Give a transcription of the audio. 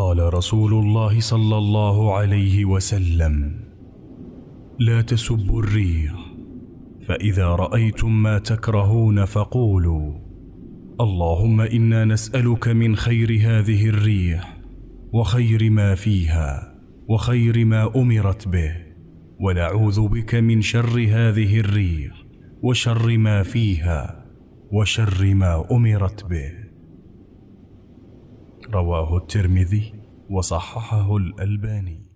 قال رسول الله صلى الله عليه وسلم لا تسبوا الريح فاذا رايتم ما تكرهون فقولوا اللهم انا نسالك من خير هذه الريح وخير ما فيها وخير ما امرت به ونعوذ بك من شر هذه الريح وشر ما فيها وشر ما امرت به رواه الترمذي وصححه الألباني